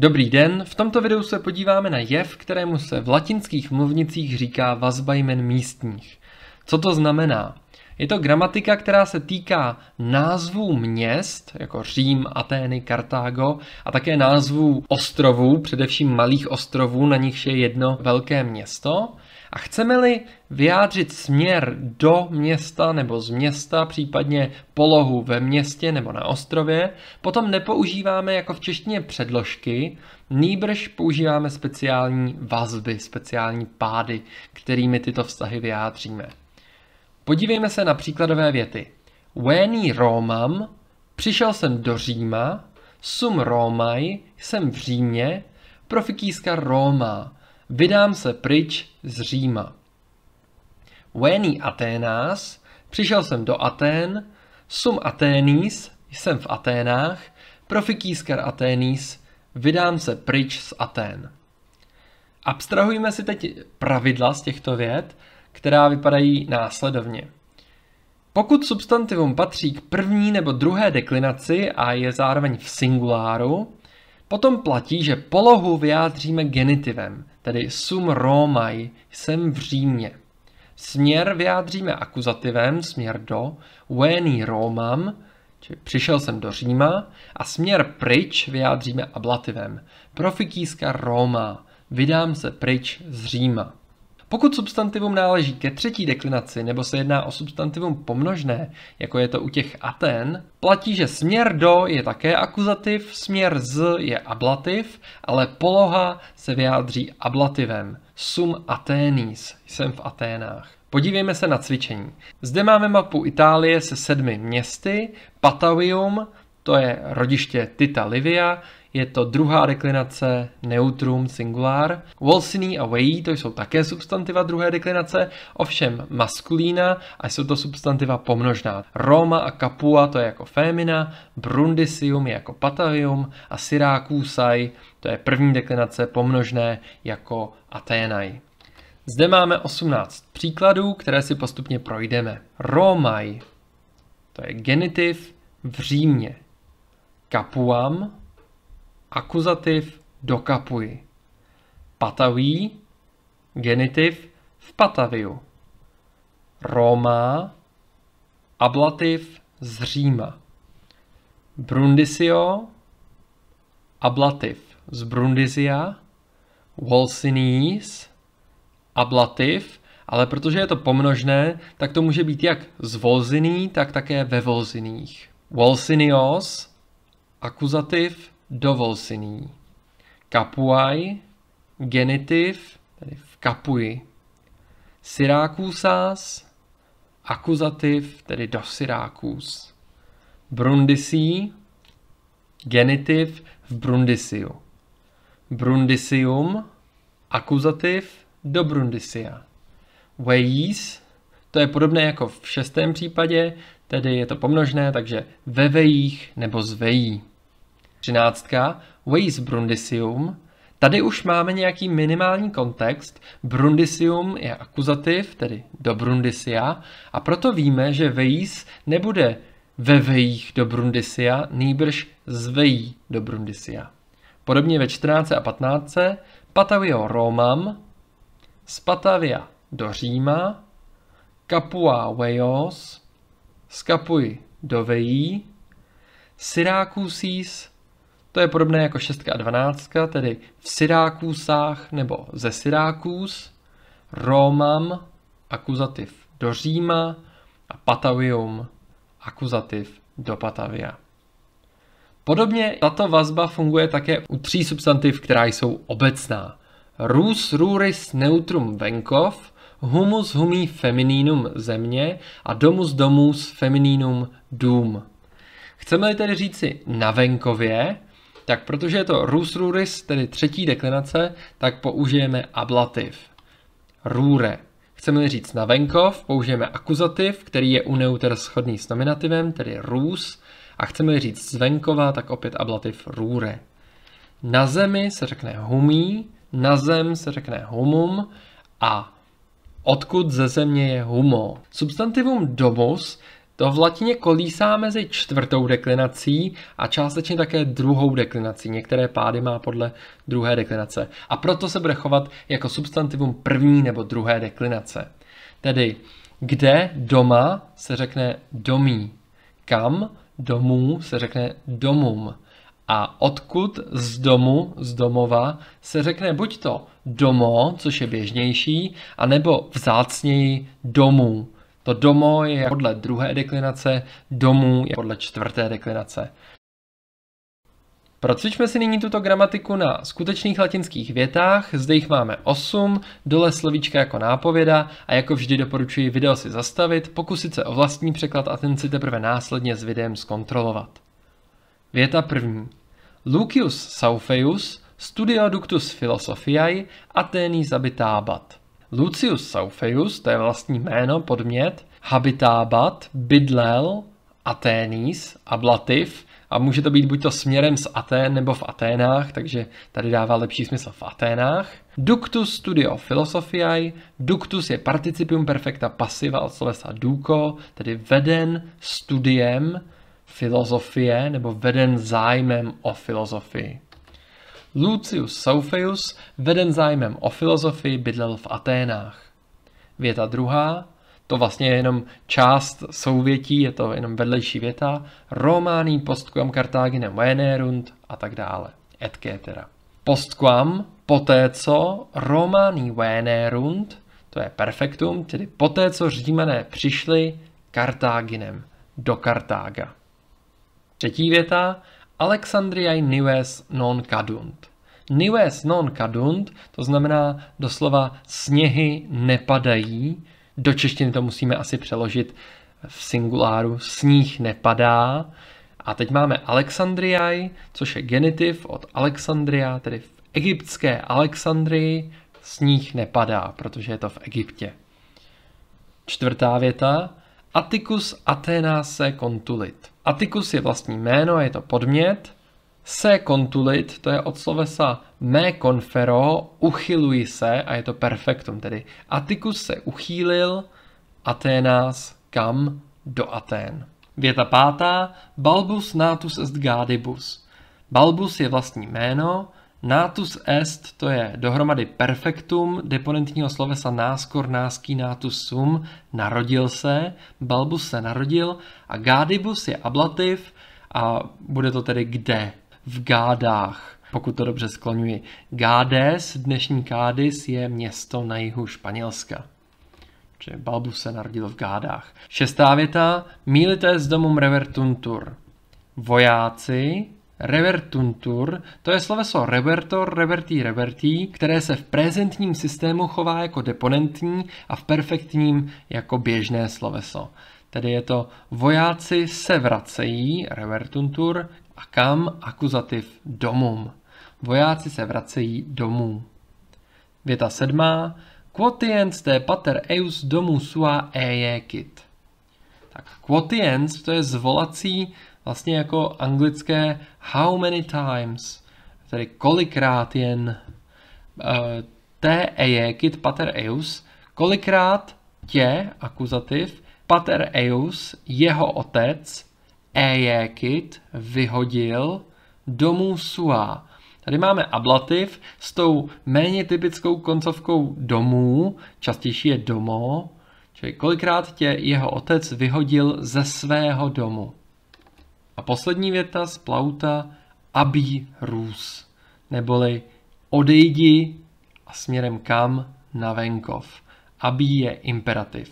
Dobrý den, v tomto videu se podíváme na jev, kterému se v latinských mluvnicích říká vazba jmen místních. Co to znamená? Je to gramatika, která se týká názvů měst, jako Řím, Atény, Kartágo, a také názvů ostrovů, především malých ostrovů, na nichž je jedno velké město. A chceme-li vyjádřit směr do města nebo z města, případně polohu ve městě nebo na ostrově, potom nepoužíváme jako v češtině předložky, nýbrž používáme speciální vazby, speciální pády, kterými tyto vztahy vyjádříme. Podívejme se na příkladové věty. Veni Romam, přišel jsem do Říma, sum Romai, jsem v Římě, profikíska Roma, Vydám se pryč z Říma. Veni Atenas, přišel jsem do Atén, sum Atenis, jsem v Aténách, profikískar Atenis, vydám se pryč z Atén. Abstrahujme si teď pravidla z těchto věd, která vypadají následovně. Pokud substantivum patří k první nebo druhé deklinaci a je zároveň v singuláru, Potom platí, že polohu vyjádříme genitivem, tedy sum romai, jsem v Římě. Směr vyjádříme akuzativem, směr do, veni romam, či přišel jsem do Říma, a směr pryč vyjádříme ablativem, profikíska Roma, vydám se pryč z Říma. Pokud substantivum náleží ke třetí deklinaci nebo se jedná o substantivum pomnožné, jako je to u těch Aten, platí, že směr do je také akuzativ, směr z je ablativ, ale poloha se vyjádří ablativem. Sum Atenis. Jsem v Aténách. Podívejme se na cvičení. Zde máme mapu Itálie se sedmi městy, Patavium, to je rodiště Tita Livia, je to druhá deklinace neutrum singular. Wolsiny a wei to jsou také substantiva druhé deklinace, ovšem maskulína a jsou to substantiva pomnožná. Roma a capua to je jako femina, brundisium je jako patavium a syrakusai to je první deklinace pomnožné jako atenai. Zde máme 18 příkladů, které si postupně projdeme. Romaj, to je genitiv v Římě. Capuam, akuzativ dokapuji. Pataví, genitiv v pataviu. Roma, ablativ z Říma. Brundisio, ablativ z Brundisia. Volsinís, ablativ, ale protože je to pomnožné, tak to může být jak z volziný, tak také ve volziných. Volsinios, akuzativ dovol si nyní. Kapuaj, genitiv, tedy v kapuji. Syrákusás, akuzativ, tedy do Syrákus. Brundisí, genitiv v Brundisiu. Brundisium, akuzativ do Brundisia. Vejís, to je podobné jako v šestém případě, tedy je to pomnožné, takže ve vejích nebo zvejí. Třináctka, Ways Brundisium. Tady už máme nějaký minimální kontext. Brundisium je akuzativ, tedy do Brundisia, a proto víme, že Ways nebude ve vejích do Brundisia, nýbrž z vejí do Brundisia. Podobně ve 14 a 15 Patavio Romam, z Patavia do Říma, Capua Veos, z Capui do Vejí, Syracusis to je podobné jako 6 a 12, tedy v Syrákusách nebo ze Syrákus, Romam, akuzativ do Říma a Patavium, akuzativ do Patavia. Podobně tato vazba funguje také u tří substantiv, která jsou obecná. Rus ruris neutrum venkov, humus humi femininum země a domus domus femininum dům. Chceme-li tedy říci na venkově, tak protože je to rus ruris, tedy třetí deklinace, tak použijeme ablativ. Rure. Chceme-li říct na venkov, použijeme akuzativ, který je u neuter shodný s nominativem, tedy růs. A chceme-li říct z venkova, tak opět ablativ rure. Na zemi se řekne humí, na zem se řekne humum a odkud ze země je humo. Substantivum domus to v latině kolísá mezi čtvrtou deklinací a částečně také druhou deklinací. Některé pády má podle druhé deklinace. A proto se bude chovat jako substantivum první nebo druhé deklinace. Tedy kde doma se řekne domí, kam domů se řekne domům a odkud z domu, z domova se řekne buď to domo, což je běžnější, anebo vzácněji domů, to domo je podle druhé deklinace, domů je podle čtvrté deklinace. Procvičme si nyní tuto gramatiku na skutečných latinských větách, zde jich máme 8, dole slovíčka jako nápověda a jako vždy doporučuji video si zastavit, pokusit se o vlastní překlad a ten si teprve následně s videem zkontrolovat. Věta první. Lucius Saufeius studio ductus philosophiae atenis abitabat. Lucius Saufeus, to je vlastní jméno, podmět, Habitábat, bydlel, Aténis, ablativ, a může to být buď to směrem z Atén nebo v Aténách, takže tady dává lepší smysl v Aténách. Ductus studio philosophiae, ductus je participium perfecta passiva od slovesa duco, tedy veden studiem filozofie nebo veden zájmem o filozofii. Lucius Saufeius, veden zájmem o filozofii, bydlel v Aténách. Věta druhá, to vlastně je jenom část souvětí, je to jenom vedlejší věta, Romání postquam Cartaginem venerunt a tak dále, et cetera. Postquam, poté co, Romání venerunt, to je perfektum, tedy poté co římané přišli Kartáginem, do Kartága. Třetí věta, Alexandriae nives non cadunt. Nives non cadunt, to znamená doslova sněhy nepadají. Do češtiny to musíme asi přeložit v singuláru sníh nepadá. A teď máme Alexandriae, což je genitiv od Alexandria, tedy v egyptské Alexandrii sníh nepadá, protože je to v Egyptě. Čtvrtá věta. Atticus Athena se kontulit. Atikus je vlastní jméno, je to podmět. Se kontulit, to je od slovesa me confero, uchyluji se a je to perfektum, tedy Atikus se uchýlil, Atenas kam? Do Atén. Věta pátá, balbus natus est gadibus. Balbus je vlastní jméno, Nátus est to je dohromady perfektum deponentního slovesa náskor, náský, nátus sum, narodil se, balbus se narodil a gádibus je ablativ a bude to tedy kde? V gádách, pokud to dobře skloňuji. Gádes, dnešní Kádis, je město na jihu Španělska. Čili balbus se narodil v gádách. Šestá věta, milites domum revertuntur. Vojáci, Revertuntur, to je sloveso revertor, revertí, revertí, které se v prezentním systému chová jako deponentní a v perfektním jako běžné sloveso. Tedy je to vojáci se vracejí, revertuntur, a kam akuzativ domům. Vojáci se vracejí domů. Věta sedmá. Quotiens de pater eus domu sua eje kit. Tak quotiens to je zvolací vlastně jako anglické how many times, tedy kolikrát jen uh, te eje, kit pater eus, kolikrát tě, akuzativ, pater eus, jeho otec, eje, kit, vyhodil domů sua. Tady máme ablativ s tou méně typickou koncovkou domů, častější je domo, čili kolikrát tě jeho otec vyhodil ze svého domu. A poslední věta z Plauta, aby růz, neboli odejdi a směrem kam na venkov. Aby je imperativ.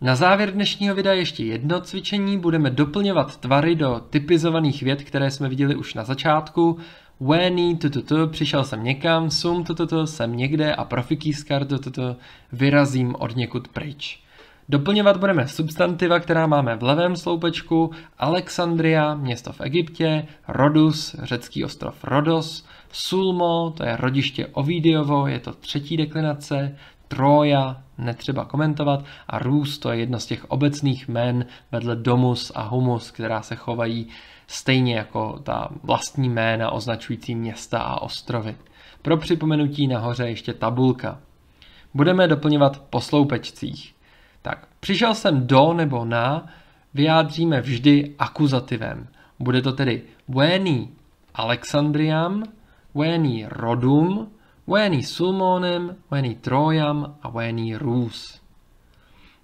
Na závěr dnešního videa ještě jedno cvičení. Budeme doplňovat tvary do typizovaných věd, které jsme viděli už na začátku. Wény, tututu, přišel jsem někam, sum, tututu, jsem někde a profikískar, tututu, vyrazím od někud pryč. Doplňovat budeme substantiva, která máme v levém sloupečku, Alexandria, město v Egyptě, Rodus, řecký ostrov Rodos, Sulmo, to je rodiště Ovidiovo, je to třetí deklinace, Troja, netřeba komentovat, a růst to je jedno z těch obecných men vedle Domus a Humus, která se chovají stejně jako ta vlastní jména označující města a ostrovy. Pro připomenutí nahoře ještě tabulka. Budeme doplňovat po sloupečcích. Tak, přišel jsem do nebo na vyjádříme vždy akuzativem. Bude to tedy veni Alexandriam, veni Rodum, veni Sulmonem, veni Trojam a veni Rus.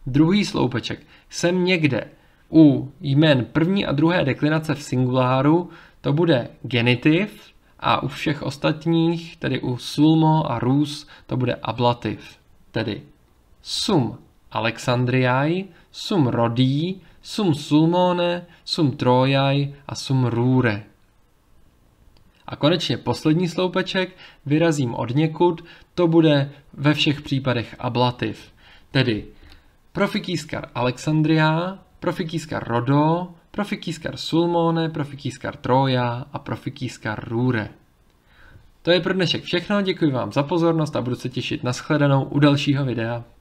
Druhý sloupeček. Jsem někde. U jmen první a druhé deklinace v singuláru to bude genitiv a u všech ostatních, tedy u sulmo a rus, to bude ablativ, tedy sum Alexandriai, sum Rodí, sum Sulmone, sum Trojaj a sum Rure. A konečně poslední sloupeček vyrazím od někud, to bude ve všech případech ablativ. Tedy profikískar Alexandria, profikískar Rodo, profikískar Sulmone, profikískar Troja a profikískar Rure. To je pro dnešek všechno, děkuji vám za pozornost a budu se těšit na shledanou u dalšího videa.